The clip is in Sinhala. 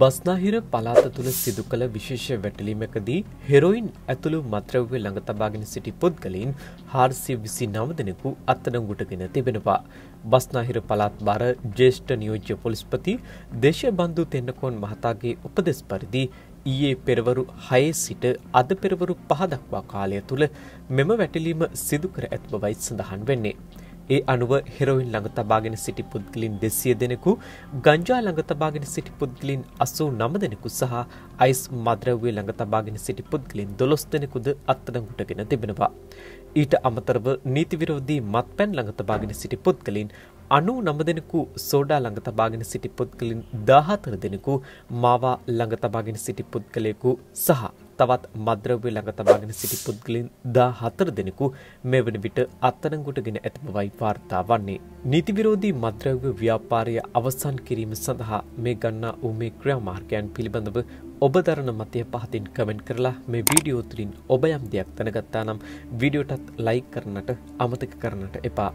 බස්නාහිර පලාත තුළ සිදු කළ විශේෂ වැටලීමකදී හෙරොයින් ඇතුළු මත්‍රව්‍ය ළඟ තබාගෙන සිටි පුද්ගලයින් හාර්සිය විසි නවදනෙකු අත්තනගුටගෙන තිබෙනවා. බස්නාහිර පලාත් බර ජේෂ්ඨ නියෝජ්‍ය පොලිස්පති දේශබන්ධු තෙන්නකෝන් මහතාගේ උපදෙස් පරිදි ඊයේ පෙරවරු හයේ සිට අද පෙරවරු පහදක්වා කාලය තුළ මෙම වැටලීම සිදුකර ඇත් බවයි සඳහන් වෙන්නේ. ඒ අනුව හෙරොයින් ළඟ තබාගෙන සිටි පුද්ගලින් දෙසිය දෙනෙකු ගංජා ළඟ තබාගෙන සිටි පුද්ගලින් අසූ නම දෙනෙකු සහ අයිස් මද්‍රව්‍ය ළඟ තබාගෙන සිටි පුද්ගලින් දොළොස් දෙනෙකුද අත්තඩගුටගෙන තිබෙනවා. ඊට අමතරව නීතිවිරෝධී මත් පැන් ළඟ තබාගෙන සිටි පුද්ගලින් අනු නම දෙනෙකු සෝඩා ළඟ තබාගෙන සිටි පුද්ගලින් දාහතර දෙනෙකු මාවා ළඟ තබාගෙන සිටි පුද්ගලයෙකු සහ තවත් මද්‍රව්‍ය ළඟ තබාගෙන සිටි පුද්ගලයන් 14 දෙනෙකු මෙවැනි විට අත්අඩංගුවටගෙන ඇති බවයි වාර්තා වන්නේ. නීති විරෝධී මද්‍රව්‍ය ව්‍යාපාරය අවසන් කිරීම සඳහා මේ ගන්නා වූ මේ ක්‍රියාමාර්ගයන් පිළිබඳව ඔබ දරන මතය පහතින් කමෙන්ට් කරලා මේ වීඩියෝ තුලින් ඔබ යම් දෙයක් දැනගත්තා නම් වීඩියෝටත් ලයික් කරන්නට අමතක කරන්නට එපා.